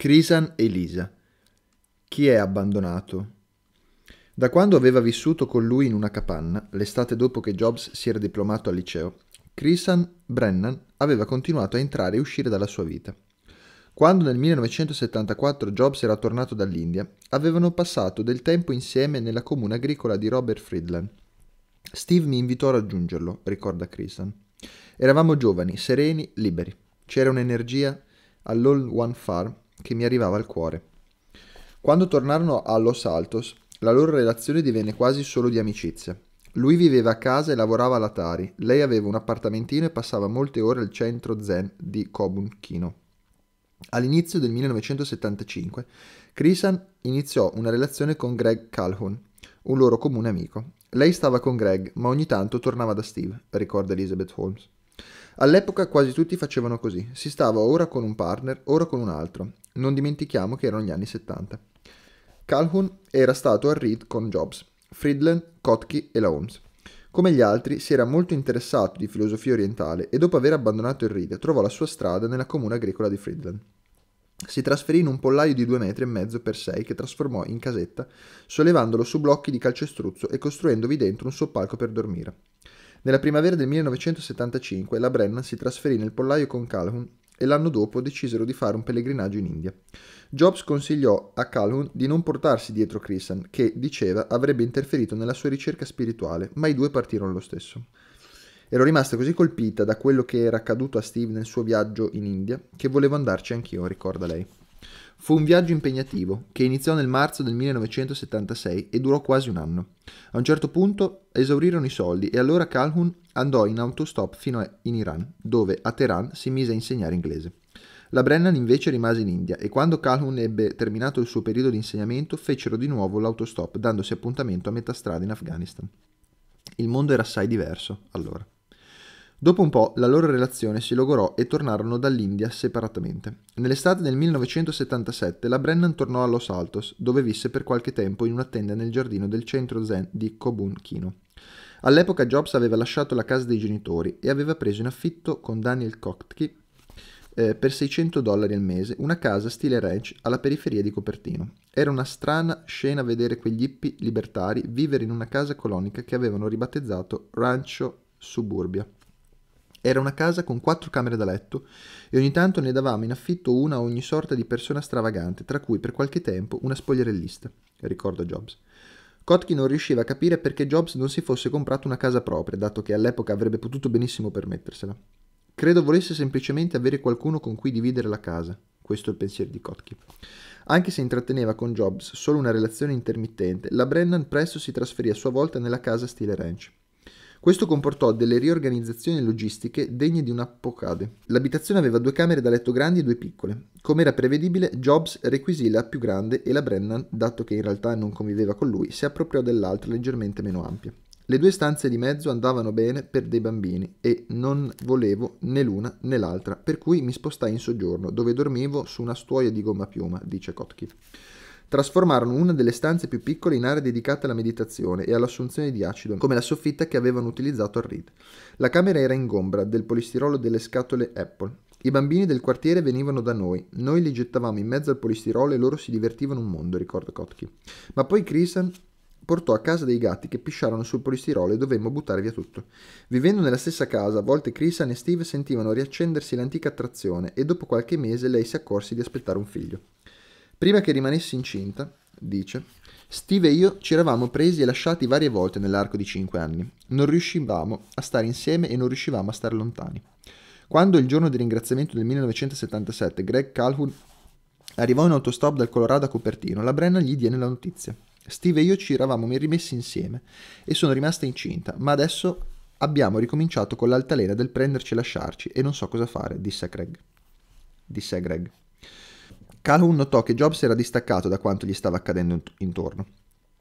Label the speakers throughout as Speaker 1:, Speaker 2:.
Speaker 1: Crisan e Lisa. Chi è abbandonato? Da quando aveva vissuto con lui in una capanna, l'estate dopo che Jobs si era diplomato al liceo, Crisan Brennan aveva continuato a entrare e uscire dalla sua vita. Quando nel 1974 Jobs era tornato dall'India, avevano passato del tempo insieme nella comune agricola di Robert Friedland. Steve mi invitò a raggiungerlo, ricorda Crisan. Eravamo giovani, sereni, liberi. C'era un'energia all'All One Farm che mi arrivava al cuore. Quando tornarono a Los Altos, la loro relazione divenne quasi solo di amicizia. Lui viveva a casa e lavorava alla Tari, lei aveva un appartamentino e passava molte ore al centro zen di Kobun Kino. All'inizio del 1975, Chrisan iniziò una relazione con Greg Calhoun, un loro comune amico. Lei stava con Greg, ma ogni tanto tornava da Steve, ricorda Elizabeth Holmes. All'epoca quasi tutti facevano così, si stava ora con un partner, ora con un altro. Non dimentichiamo che erano gli anni 70. Calhoun era stato a Reed con Jobs, Friedland, Kotke e la Holmes. Come gli altri, si era molto interessato di filosofia orientale e dopo aver abbandonato il Reed trovò la sua strada nella comune agricola di Friedland. Si trasferì in un pollaio di due metri e mezzo per sei che trasformò in casetta, sollevandolo su blocchi di calcestruzzo e costruendovi dentro un soppalco per dormire. Nella primavera del 1975 la Brennan si trasferì nel pollaio con Calhoun e l'anno dopo decisero di fare un pellegrinaggio in India. Jobs consigliò a Calhoun di non portarsi dietro Christian, che, diceva, avrebbe interferito nella sua ricerca spirituale, ma i due partirono lo stesso. Ero rimasta così colpita da quello che era accaduto a Steve nel suo viaggio in India che volevo andarci anch'io, ricorda lei. Fu un viaggio impegnativo, che iniziò nel marzo del 1976 e durò quasi un anno. A un certo punto esaurirono i soldi e allora Calhoun andò in autostop fino in Iran, dove a Teheran si mise a insegnare inglese. La Brennan invece rimase in India e quando Calhoun ebbe terminato il suo periodo di insegnamento fecero di nuovo l'autostop dandosi appuntamento a metà strada in Afghanistan. Il mondo era assai diverso allora. Dopo un po' la loro relazione si logorò e tornarono dall'India separatamente. Nell'estate del 1977 la Brennan tornò a Los Altos, dove visse per qualche tempo in una tenda nel giardino del centro zen di Kobun Kino. All'epoca Jobs aveva lasciato la casa dei genitori e aveva preso in affitto con Daniel Kotke eh, per 600 dollari al mese una casa stile ranch alla periferia di Copertino. Era una strana scena vedere quegli hippie libertari vivere in una casa colonica che avevano ribattezzato Rancho Suburbia. Era una casa con quattro camere da letto e ogni tanto ne davamo in affitto una a ogni sorta di persona stravagante, tra cui per qualche tempo una spogliarellista, ricorda Jobs. Kotkin non riusciva a capire perché Jobs non si fosse comprato una casa propria, dato che all'epoca avrebbe potuto benissimo permettersela. Credo volesse semplicemente avere qualcuno con cui dividere la casa. Questo è il pensiero di Kotkin. Anche se intratteneva con Jobs solo una relazione intermittente, la Brennan presto si trasferì a sua volta nella casa stile ranch. Questo comportò delle riorganizzazioni logistiche degne di un un'appocade. L'abitazione aveva due camere da letto grandi e due piccole. Come era prevedibile, Jobs requisì la più grande e la Brennan, dato che in realtà non conviveva con lui, si appropriò dell'altra leggermente meno ampia. Le due stanze di mezzo andavano bene per dei bambini e non volevo né l'una né l'altra, per cui mi spostai in soggiorno, dove dormivo su una stuoia di gomma piuma, dice Kotkin trasformarono una delle stanze più piccole in area dedicata alla meditazione e all'assunzione di acido, come la soffitta che avevano utilizzato al Reed. La camera era ingombra del polistirolo delle scatole Apple. I bambini del quartiere venivano da noi, noi li gettavamo in mezzo al polistirolo e loro si divertivano un mondo, ricorda Kotki. Ma poi Chrisan portò a casa dei gatti che pisciarono sul polistirolo e dovemmo buttare via tutto. Vivendo nella stessa casa, a volte Chrisan e Steve sentivano riaccendersi l'antica attrazione e dopo qualche mese lei si accorse di aspettare un figlio. Prima che rimanessi incinta, dice, Steve e io ci eravamo presi e lasciati varie volte nell'arco di cinque anni. Non riuscivamo a stare insieme e non riuscivamo a stare lontani. Quando il giorno di ringraziamento del 1977 Greg Calhoun arrivò in autostop dal Colorado a Copertino, la Brenna gli diede la notizia. Steve e io ci eravamo rimessi insieme e sono rimasta incinta, ma adesso abbiamo ricominciato con l'altalena del prenderci e lasciarci e non so cosa fare, disse Greg. Disse Greg. Calhoun notò che Jobs era distaccato da quanto gli stava accadendo intorno.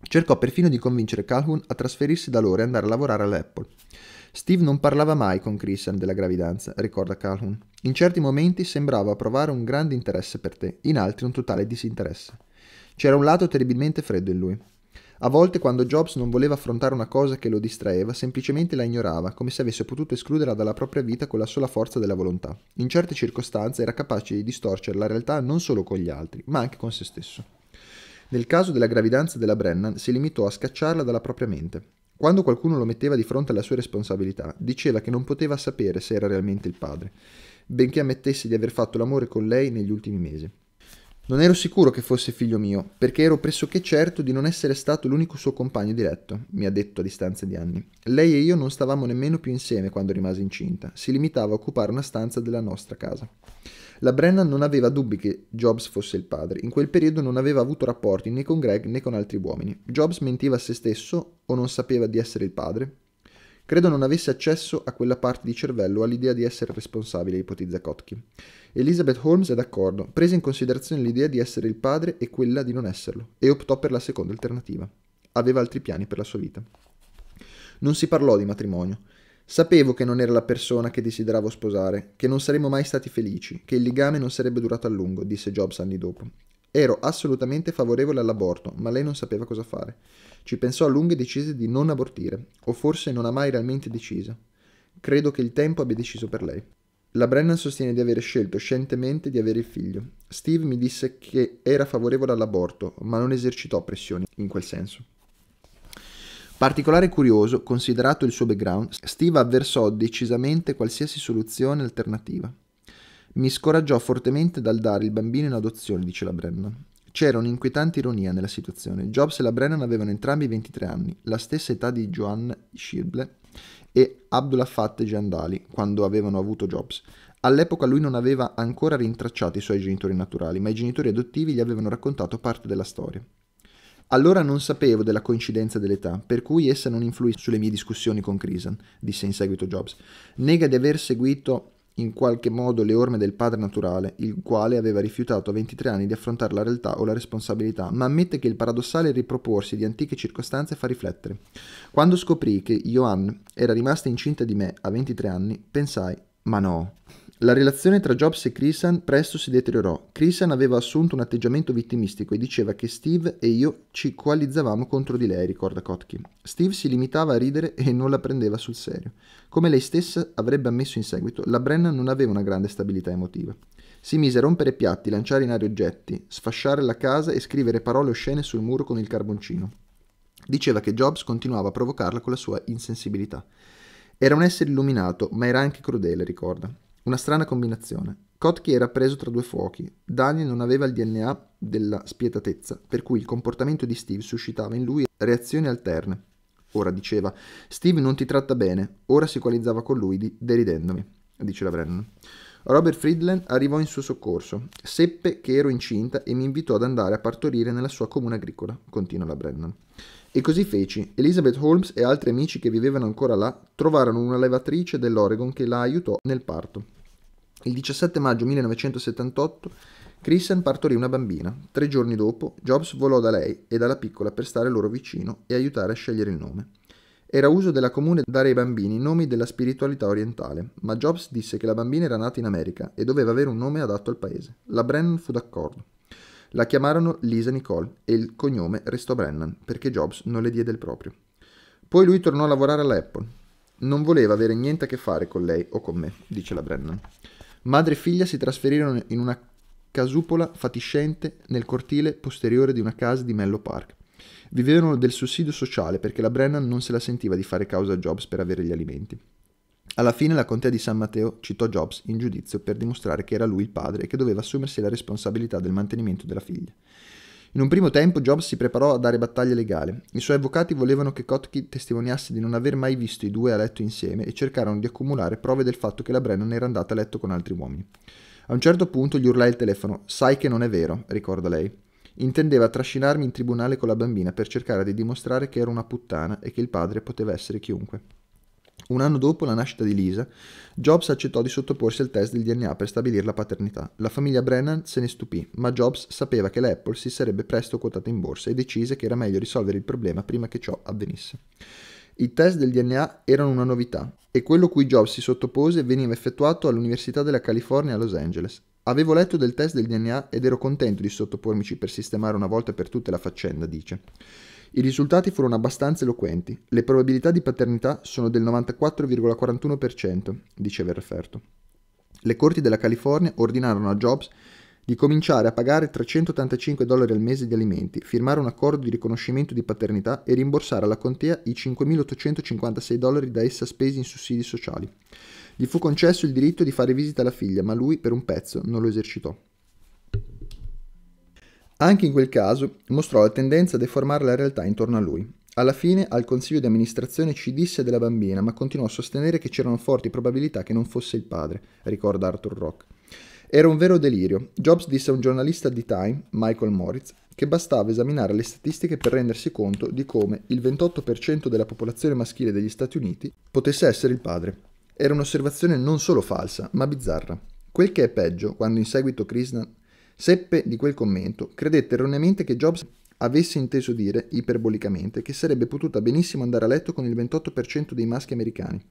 Speaker 1: Cercò perfino di convincere Calhoun a trasferirsi da loro e andare a lavorare all'Apple. Steve non parlava mai con Christian della gravidanza, ricorda Calhoun. In certi momenti sembrava provare un grande interesse per te, in altri un totale disinteresse. C'era un lato terribilmente freddo in lui. A volte quando Jobs non voleva affrontare una cosa che lo distraeva, semplicemente la ignorava, come se avesse potuto escluderla dalla propria vita con la sola forza della volontà. In certe circostanze era capace di distorcere la realtà non solo con gli altri, ma anche con se stesso. Nel caso della gravidanza della Brennan si limitò a scacciarla dalla propria mente. Quando qualcuno lo metteva di fronte alla sua responsabilità, diceva che non poteva sapere se era realmente il padre, benché ammettesse di aver fatto l'amore con lei negli ultimi mesi. Non ero sicuro che fosse figlio mio, perché ero pressoché certo di non essere stato l'unico suo compagno di letto, mi ha detto a distanza di anni. Lei e io non stavamo nemmeno più insieme quando rimase incinta, si limitava a occupare una stanza della nostra casa. La Brennan non aveva dubbi che Jobs fosse il padre, in quel periodo non aveva avuto rapporti né con Greg né con altri uomini. Jobs mentiva a se stesso o non sapeva di essere il padre, Credo non avesse accesso a quella parte di cervello all'idea di essere responsabile, ipotizza Kotkin. Elizabeth Holmes è d'accordo, prese in considerazione l'idea di essere il padre e quella di non esserlo, e optò per la seconda alternativa. Aveva altri piani per la sua vita. Non si parlò di matrimonio. Sapevo che non era la persona che desideravo sposare, che non saremmo mai stati felici, che il legame non sarebbe durato a lungo, disse Jobs anni dopo. Ero assolutamente favorevole all'aborto, ma lei non sapeva cosa fare. Ci pensò a lungo e decise di non abortire, o forse non ha mai realmente deciso. Credo che il tempo abbia deciso per lei. La Brennan sostiene di aver scelto scientemente di avere il figlio. Steve mi disse che era favorevole all'aborto, ma non esercitò pressioni in quel senso. Particolare e curioso, considerato il suo background, Steve avversò decisamente qualsiasi soluzione alternativa. Mi scoraggiò fortemente dal dare il bambino in adozione, dice la Brennan. C'era un'inquietante ironia nella situazione. Jobs e la Brennan avevano entrambi 23 anni, la stessa età di Joan Schirble e Abdullah Fatteh Jandali, quando avevano avuto Jobs. All'epoca lui non aveva ancora rintracciato i suoi genitori naturali, ma i genitori adottivi gli avevano raccontato parte della storia. Allora non sapevo della coincidenza dell'età, per cui essa non influì sulle mie discussioni con Crisan, disse in seguito Jobs. Nega di aver seguito in qualche modo le orme del padre naturale, il quale aveva rifiutato a 23 anni di affrontare la realtà o la responsabilità, ma ammette che il paradossale riproporsi di antiche circostanze fa riflettere. Quando scoprì che Johan era rimasta incinta di me a 23 anni, pensai, ma no, la relazione tra Jobs e Chrisan presto si deteriorò. Chrisan aveva assunto un atteggiamento vittimistico e diceva che Steve e io ci coalizzavamo contro di lei, ricorda Kotkin. Steve si limitava a ridere e non la prendeva sul serio. Come lei stessa avrebbe ammesso in seguito, la Brennan non aveva una grande stabilità emotiva. Si mise a rompere piatti, lanciare in aria oggetti, sfasciare la casa e scrivere parole oscene sul muro con il carboncino. Diceva che Jobs continuava a provocarla con la sua insensibilità. Era un essere illuminato, ma era anche crudele, ricorda. Una strana combinazione. Kotki era preso tra due fuochi. Daniel non aveva il DNA della spietatezza, per cui il comportamento di Steve suscitava in lui reazioni alterne. Ora diceva: Steve non ti tratta bene. Ora si coalizzava con lui, deridendomi, dice la Brennan. Robert Friedland arrivò in suo soccorso. Seppe che ero incinta e mi invitò ad andare a partorire nella sua comune agricola, continua la Brennan. E così feci. Elizabeth Holmes e altri amici che vivevano ancora là trovarono una levatrice dell'Oregon che la aiutò nel parto. Il 17 maggio 1978 Kristen partorì una bambina. Tre giorni dopo Jobs volò da lei e dalla piccola per stare loro vicino e aiutare a scegliere il nome. Era uso della comune dare ai bambini i nomi della spiritualità orientale, ma Jobs disse che la bambina era nata in America e doveva avere un nome adatto al paese. La Brennan fu d'accordo. La chiamarono Lisa Nicole e il cognome restò Brennan perché Jobs non le diede il proprio. Poi lui tornò a lavorare alla Apple. Non voleva avere niente a che fare con lei o con me, dice la Brennan. Madre e figlia si trasferirono in una casupola fatiscente nel cortile posteriore di una casa di Mello Park. Vivevano del sussidio sociale perché la Brennan non se la sentiva di fare causa a Jobs per avere gli alimenti. Alla fine la contea di San Matteo citò Jobs in giudizio per dimostrare che era lui il padre e che doveva assumersi la responsabilità del mantenimento della figlia. In un primo tempo Jobs si preparò a dare battaglia legale. I suoi avvocati volevano che Kotke testimoniasse di non aver mai visto i due a letto insieme e cercarono di accumulare prove del fatto che la Brennan era andata a letto con altri uomini. A un certo punto gli urlai il telefono. Sai che non è vero, ricorda lei. Intendeva trascinarmi in tribunale con la bambina per cercare di dimostrare che era una puttana e che il padre poteva essere chiunque. Un anno dopo la nascita di Lisa, Jobs accettò di sottoporsi al test del DNA per stabilire la paternità. La famiglia Brennan se ne stupì, ma Jobs sapeva che l'Apple si sarebbe presto quotata in borsa e decise che era meglio risolvere il problema prima che ciò avvenisse. I test del DNA erano una novità e quello cui Jobs si sottopose veniva effettuato all'Università della California a Los Angeles. Avevo letto del test del DNA ed ero contento di sottopormici per sistemare una volta per tutte la faccenda, dice. I risultati furono abbastanza eloquenti. Le probabilità di paternità sono del 94,41%, diceva il referto. Le corti della California ordinarono a Jobs di cominciare a pagare 385 dollari al mese di alimenti, firmare un accordo di riconoscimento di paternità e rimborsare alla contea i 5.856 dollari da essa spesi in sussidi sociali. Gli fu concesso il diritto di fare visita alla figlia, ma lui per un pezzo non lo esercitò. Anche in quel caso mostrò la tendenza a deformare la realtà intorno a lui. Alla fine al consiglio di amministrazione ci disse della bambina, ma continuò a sostenere che c'erano forti probabilità che non fosse il padre, ricorda Arthur Rock. Era un vero delirio. Jobs disse a un giornalista di Time, Michael Moritz, che bastava esaminare le statistiche per rendersi conto di come il 28% della popolazione maschile degli Stati Uniti potesse essere il padre. Era un'osservazione non solo falsa, ma bizzarra. Quel che è peggio, quando in seguito Krishnan Seppe di quel commento, credette erroneamente che Jobs avesse inteso dire, iperbolicamente, che sarebbe potuta benissimo andare a letto con il 28% dei maschi americani.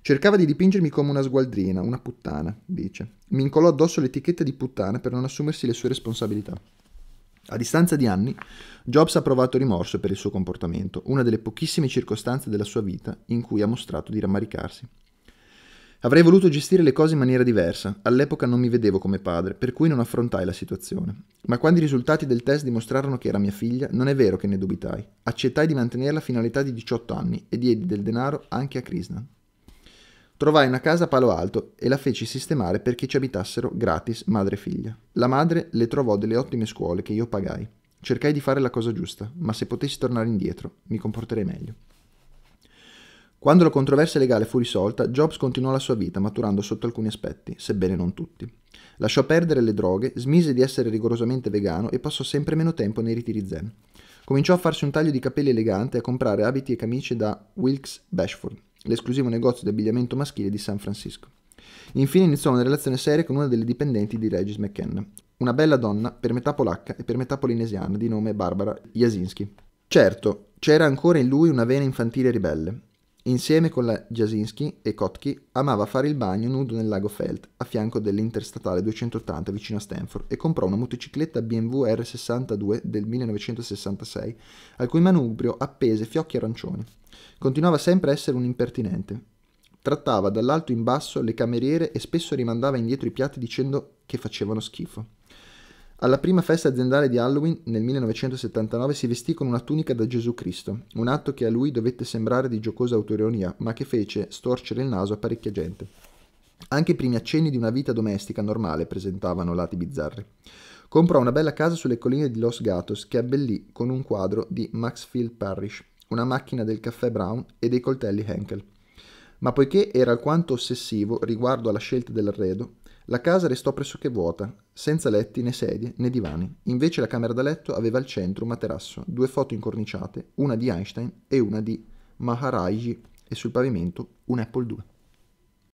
Speaker 1: Cercava di dipingermi come una sgualdrina, una puttana, dice. Mi incolò addosso l'etichetta di puttana per non assumersi le sue responsabilità. A distanza di anni, Jobs ha provato rimorso per il suo comportamento, una delle pochissime circostanze della sua vita in cui ha mostrato di rammaricarsi. Avrei voluto gestire le cose in maniera diversa. All'epoca non mi vedevo come padre, per cui non affrontai la situazione. Ma quando i risultati del test dimostrarono che era mia figlia, non è vero che ne dubitai. Accettai di mantenerla fino all'età di 18 anni e diedi del denaro anche a Krishnan. Trovai una casa a Palo Alto e la feci sistemare perché ci abitassero gratis madre e figlia. La madre le trovò delle ottime scuole che io pagai. Cercai di fare la cosa giusta, ma se potessi tornare indietro mi comporterei meglio. Quando la controversia legale fu risolta, Jobs continuò la sua vita, maturando sotto alcuni aspetti, sebbene non tutti. Lasciò perdere le droghe, smise di essere rigorosamente vegano e passò sempre meno tempo nei ritiri zen. Cominciò a farsi un taglio di capelli elegante e a comprare abiti e camicie da Wilkes Bashford, l'esclusivo negozio di abbigliamento maschile di San Francisco. Infine iniziò una relazione seria con una delle dipendenti di Regis McKenna, una bella donna per metà polacca e per metà polinesiana di nome Barbara Jasinski. Certo, c'era ancora in lui una vena infantile ribelle, Insieme con la Jasinski e Kotki amava fare il bagno nudo nel lago Felt a fianco dell'Interstatale 280 vicino a Stanford e comprò una motocicletta BMW R62 del 1966 al cui manubrio appese fiocchi arancioni. Continuava sempre a essere un impertinente. Trattava dall'alto in basso le cameriere e spesso rimandava indietro i piatti dicendo che facevano schifo. Alla prima festa aziendale di Halloween nel 1979 si vestì con una tunica da Gesù Cristo, un atto che a lui dovette sembrare di giocosa autoironia, ma che fece storcere il naso a parecchia gente. Anche i primi accenni di una vita domestica normale presentavano lati bizzarri. Comprò una bella casa sulle colline di Los Gatos che abbellì con un quadro di Maxfield Parrish, una macchina del caffè Brown e dei coltelli Henkel. Ma poiché era alquanto ossessivo riguardo alla scelta dell'arredo, la casa restò pressoché vuota, senza letti né sedie né divani. Invece la camera da letto aveva al centro un materasso, due foto incorniciate, una di Einstein e una di Maharaji, e sul pavimento un Apple II.